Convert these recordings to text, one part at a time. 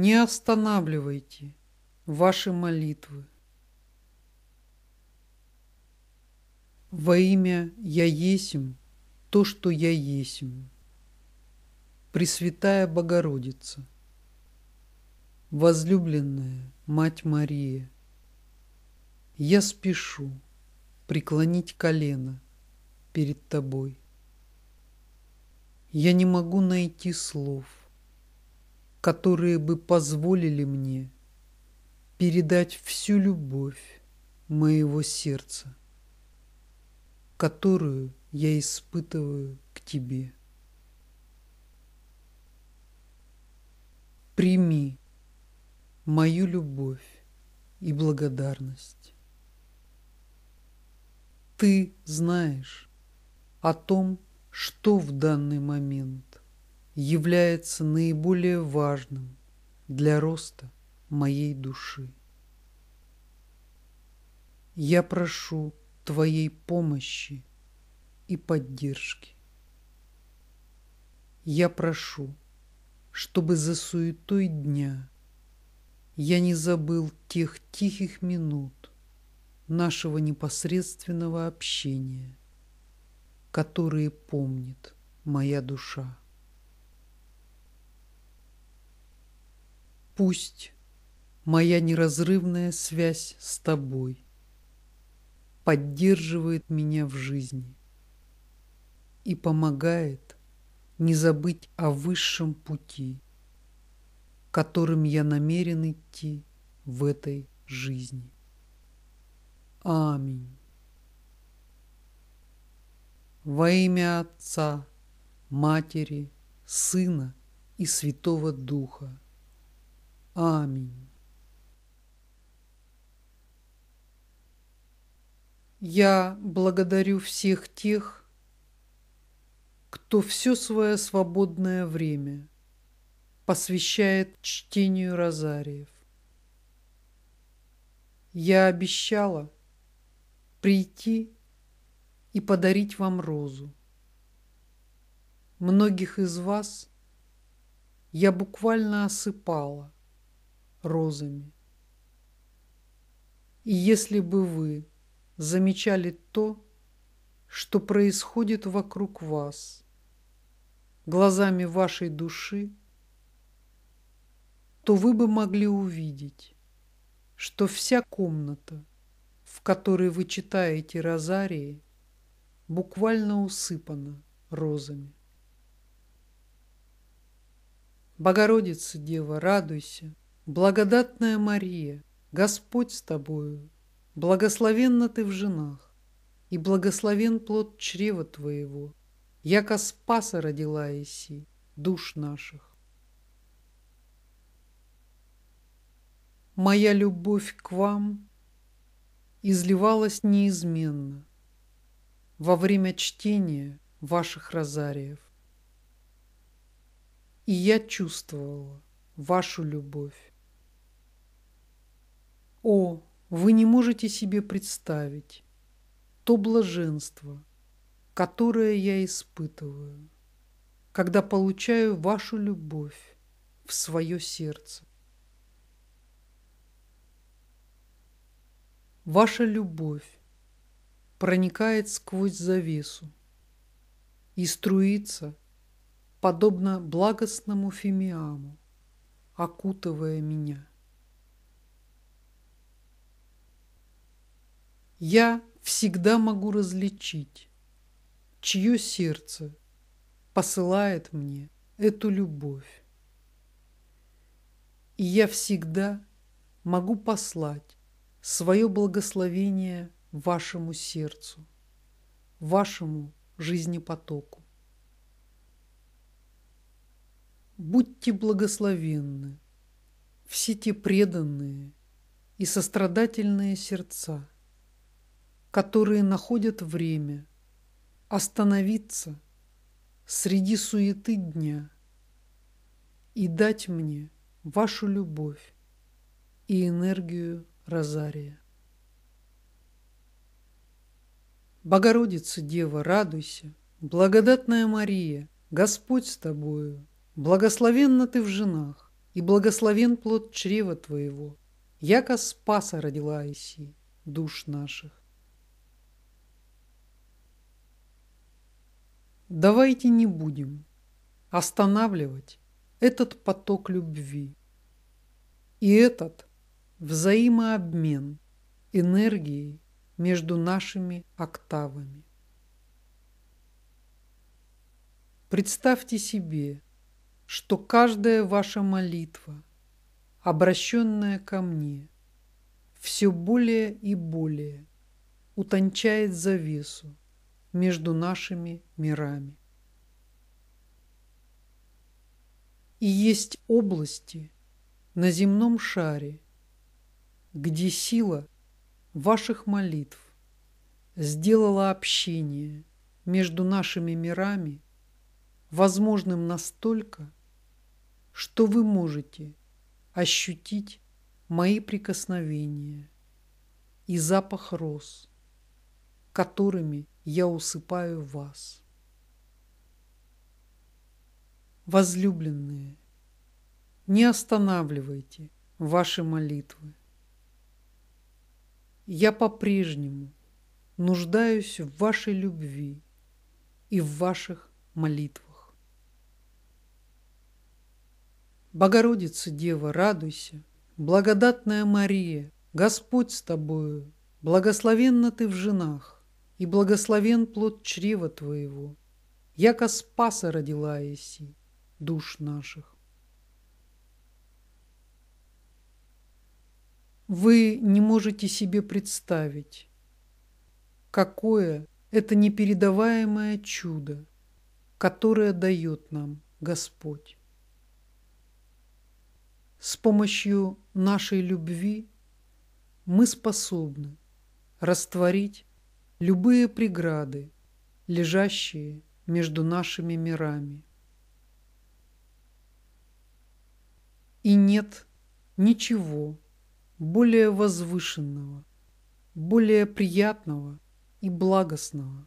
Не останавливайте ваши молитвы. Во имя Я Есим, то, что Я Есим. Пресвятая Богородица, возлюбленная Мать Мария, я спешу преклонить колено перед Тобой. Я не могу найти слов, которые бы позволили мне передать всю любовь моего сердца, которую я испытываю к тебе. Прими мою любовь и благодарность. Ты знаешь о том, что в данный момент является наиболее важным для роста моей души. Я прошу Твоей помощи и поддержки. Я прошу, чтобы за суетой дня я не забыл тех тихих минут нашего непосредственного общения, которые помнит моя душа. Пусть моя неразрывная связь с тобой поддерживает меня в жизни и помогает не забыть о высшем пути, которым я намерен идти в этой жизни. Аминь. Во имя Отца, Матери, Сына и Святого Духа. Аминь. Я благодарю всех тех, кто все свое свободное время посвящает чтению розариев. Я обещала прийти и подарить вам розу. Многих из вас я буквально осыпала – розами. И если бы вы замечали то, что происходит вокруг вас, глазами вашей души, то вы бы могли увидеть, что вся комната, в которой вы читаете розарии, буквально усыпана розами. Богородица, Дева, радуйся! Благодатная Мария, Господь с тобою, благословенна ты в женах, и благословен плод чрева твоего, яко спаса родила Иси, душ наших. Моя любовь к вам изливалась неизменно во время чтения ваших розариев. И я чувствовала вашу любовь. О, вы не можете себе представить то блаженство, которое я испытываю, когда получаю вашу любовь в свое сердце. Ваша любовь проникает сквозь завесу и струится, подобно благостному фимиаму, окутывая меня. Я всегда могу различить, чье сердце посылает мне эту любовь. И я всегда могу послать свое благословение вашему сердцу, вашему жизнепотоку. Будьте благословенны все те преданные и сострадательные сердца – которые находят время остановиться среди суеты дня и дать мне вашу любовь и энергию Розария. Богородица, Дева, радуйся, благодатная Мария, Господь с тобою, благословенна ты в женах, и благословен плод чрева твоего, яко спаса родила Иси душ наших. Давайте не будем останавливать этот поток любви и этот взаимообмен энергией между нашими октавами. Представьте себе, что каждая ваша молитва, обращенная ко мне, все более и более утончает завесу между нашими мирами. И есть области на земном шаре, где сила ваших молитв сделала общение между нашими мирами возможным настолько, что вы можете ощутить мои прикосновения и запах роз – которыми я усыпаю вас. Возлюбленные, не останавливайте ваши молитвы. Я по-прежнему нуждаюсь в вашей любви и в ваших молитвах. Богородица Дева, радуйся, благодатная Мария, Господь с тобою, благословенна ты в женах, и благословен плод чрева Твоего, яко спаса родила Иси душ наших. Вы не можете себе представить, какое это непередаваемое чудо, которое дает нам Господь. С помощью нашей любви мы способны растворить любые преграды, лежащие между нашими мирами. И нет ничего более возвышенного, более приятного и благостного,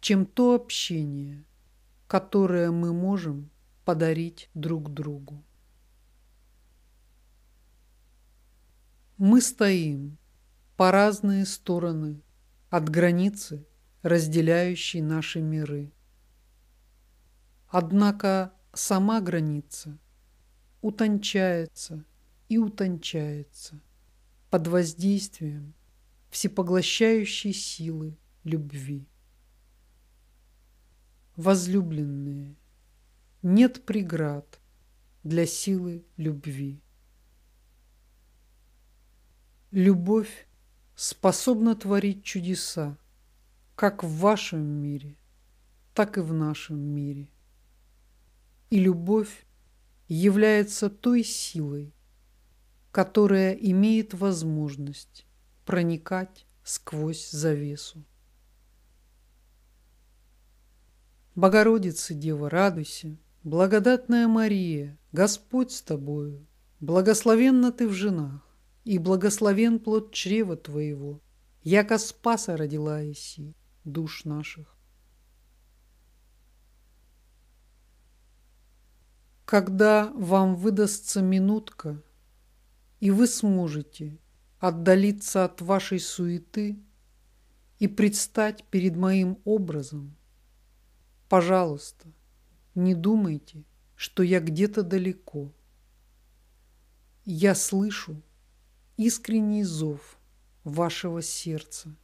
чем то общение, которое мы можем подарить друг другу. Мы стоим по разные стороны от границы, разделяющей наши миры. Однако сама граница утончается и утончается под воздействием всепоглощающей силы любви. Возлюбленные, нет преград для силы любви. Любовь способна творить чудеса, как в вашем мире, так и в нашем мире. И любовь является той силой, которая имеет возможность проникать сквозь завесу. Богородица, Дева, радуйся, благодатная Мария, Господь с тобою, благословенна ты в женах, и благословен плод чрева Твоего, яко спаса родила Иси душ наших. Когда вам выдастся минутка, и вы сможете отдалиться от вашей суеты и предстать перед моим образом, пожалуйста, не думайте, что я где-то далеко. Я слышу, искренний зов вашего сердца.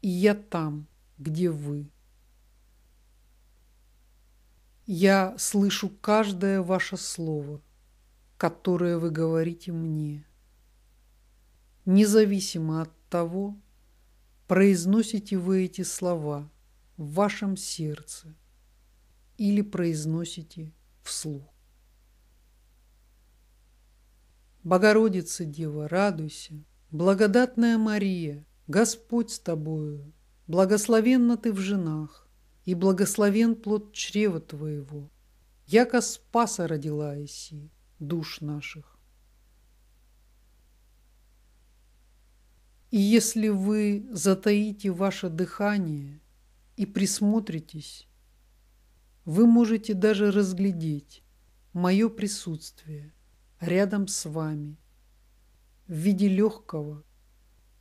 И я там, где вы. Я слышу каждое ваше слово, которое вы говорите мне, независимо от того, произносите вы эти слова в вашем сердце или произносите вслух. Богородица Дева, радуйся, благодатная Мария, Господь с тобою, благословенна ты в женах, и благословен плод чрева твоего. Яко спаса родила Иси, душ наших. И если вы затаите ваше дыхание и присмотритесь, вы можете даже разглядеть мое присутствие – рядом с вами в виде легкого,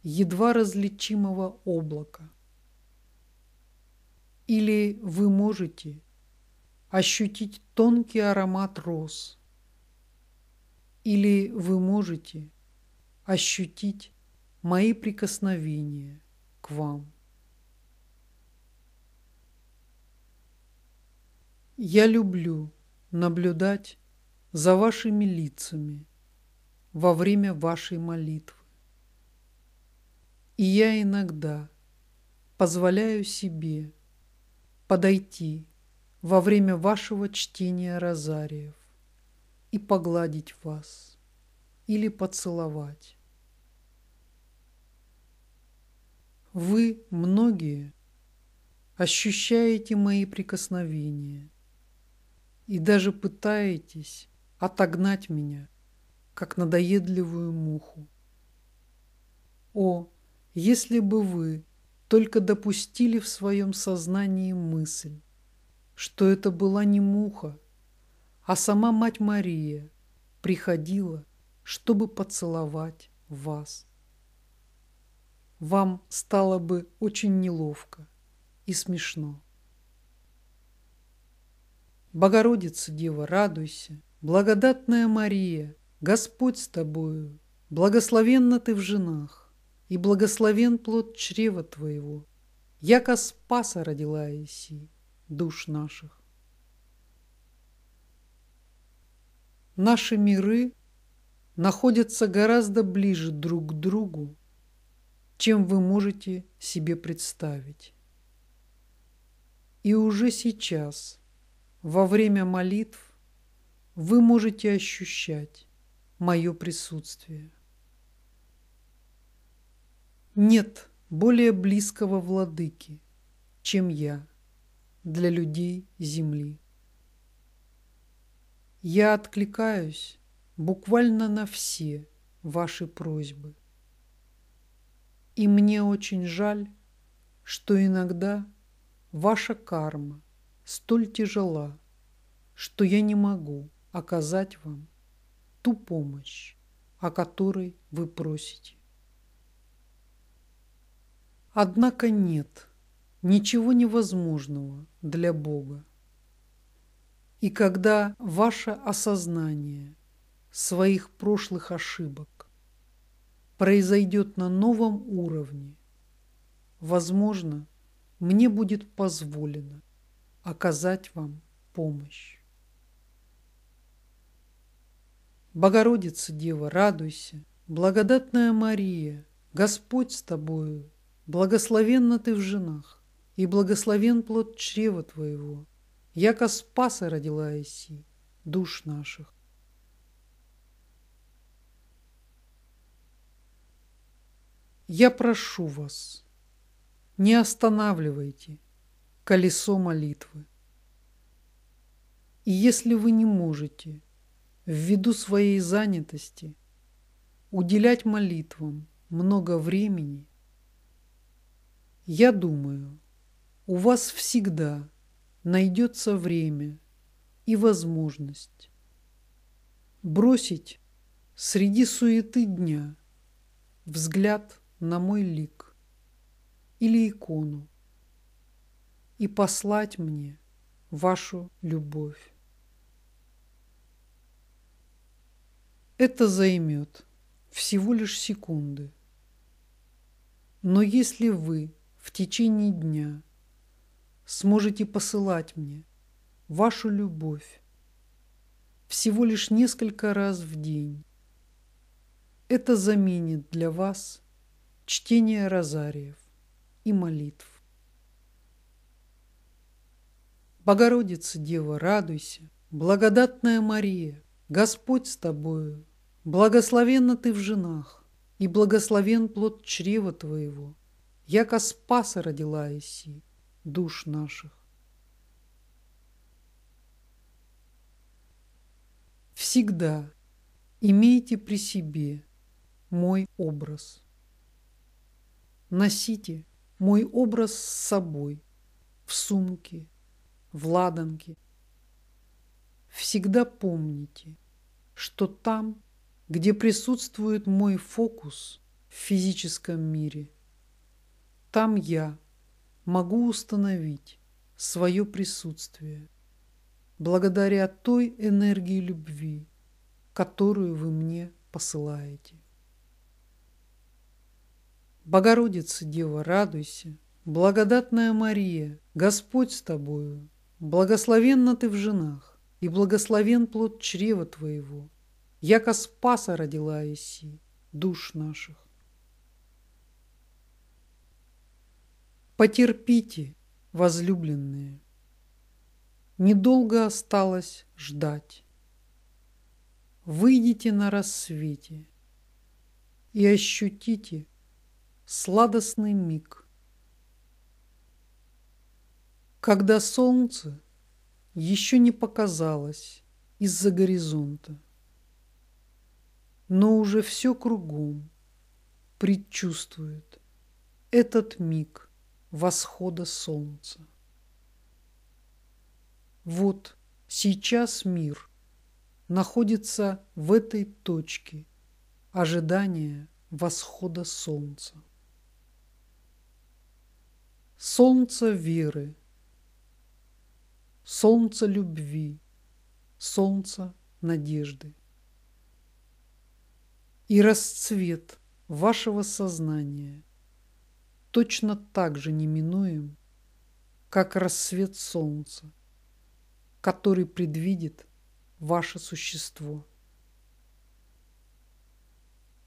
едва различимого облака. Или вы можете ощутить тонкий аромат роз. Или вы можете ощутить мои прикосновения к вам. Я люблю наблюдать за вашими лицами во время вашей молитвы. И я иногда позволяю себе подойти во время вашего чтения розариев и погладить вас или поцеловать. Вы, многие, ощущаете мои прикосновения и даже пытаетесь отогнать меня, как надоедливую муху. О, если бы вы только допустили в своем сознании мысль, что это была не муха, а сама Мать Мария приходила, чтобы поцеловать вас. Вам стало бы очень неловко и смешно. Богородица, Дева, радуйся! Благодатная Мария, Господь с тобою, благословенна ты в женах, и благословен плод чрева твоего. Яко спаса родила Иси, душ наших. Наши миры находятся гораздо ближе друг к другу, чем вы можете себе представить. И уже сейчас, во время молитв, вы можете ощущать мое присутствие. Нет более близкого владыки, чем я для людей Земли. Я откликаюсь буквально на все ваши просьбы. И мне очень жаль, что иногда ваша карма столь тяжела, что я не могу – оказать вам ту помощь, о которой вы просите. Однако нет ничего невозможного для Бога. И когда ваше осознание своих прошлых ошибок произойдет на новом уровне, возможно, мне будет позволено оказать вам помощь. Богородица Дева, радуйся, благодатная Мария, Господь с тобою, благословенна ты в женах, и благословен плод чрева твоего. Яко спаса родила Иси, душ наших. Я прошу вас, не останавливайте колесо молитвы. И если вы не можете – ввиду своей занятости уделять молитвам много времени, я думаю, у вас всегда найдется время и возможность бросить среди суеты дня взгляд на мой лик или икону и послать мне вашу любовь. Это займет всего лишь секунды. Но если вы в течение дня сможете посылать мне вашу любовь всего лишь несколько раз в день, это заменит для вас чтение розариев и молитв. Богородица, Дева, радуйся, благодатная Мария, Господь с тобою, Благословенна ты в женах, и благословен плод чрева твоего, яко спаса родила Иси душ наших. Всегда имейте при себе мой образ. Носите мой образ с собой в сумке, в ладанке. Всегда помните, что там – где присутствует мой фокус в физическом мире. Там я могу установить свое присутствие благодаря той энергии любви, которую вы мне посылаете. Богородица, Дева, радуйся, благодатная Мария, Господь с тобою, благословенна ты в женах, и благословен плод чрева твоего – яко спаса родила Иси душ наших. Потерпите, возлюбленные, недолго осталось ждать. Выйдите на рассвете и ощутите сладостный миг, когда солнце еще не показалось из-за горизонта но уже все кругом предчувствует этот миг восхода солнца. Вот сейчас мир находится в этой точке ожидания восхода солнца. Солнце веры, солнце любви, солнце надежды и расцвет вашего сознания точно так же неминуем, как рассвет солнца, который предвидит ваше существо.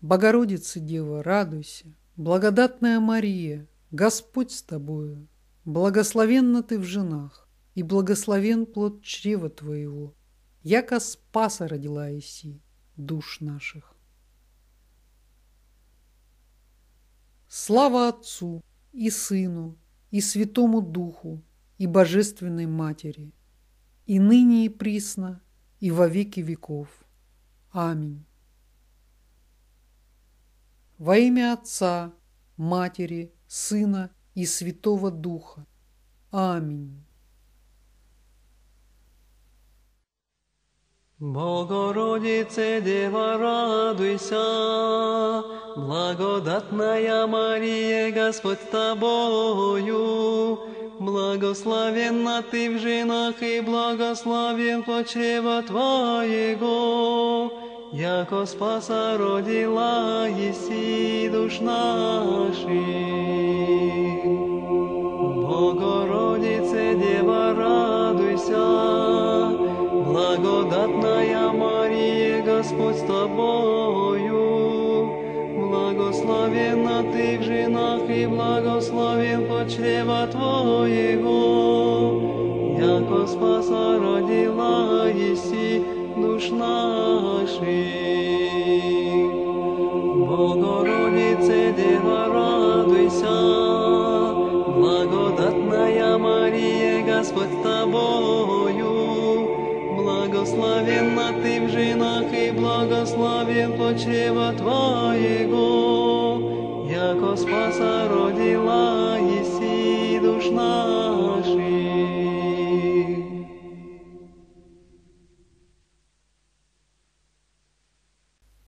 Богородица Дева, радуйся, благодатная Мария, Господь с тобою, благословенна ты в женах, и благословен плод чрева твоего, яко спаса родила Иси душ наших. Слава Отцу и Сыну и Святому Духу и Божественной Матери, и ныне и присно, и во веки веков. Аминь. Во имя Отца, Матери, Сына и Святого Духа. Аминь. Богородице Дева, радуйся, Благодатная Мария, Господь тобою, Благословенна ты в женах и благословен плод чрева твоего, Яко спаса родила еси душ наших. Богородице, Дева, радуйся, Благодатная Мария, Господь с тобою, благословенна Ты в женах и благословен почрева Твоего, яко спаса родила еси душ наших. Богородице, Дева, радуйся, благодатная Мария, Господь с Тобою, благословенна Ты в женах и благословен плод чрева Твоего. Господа родила, еси душ наша.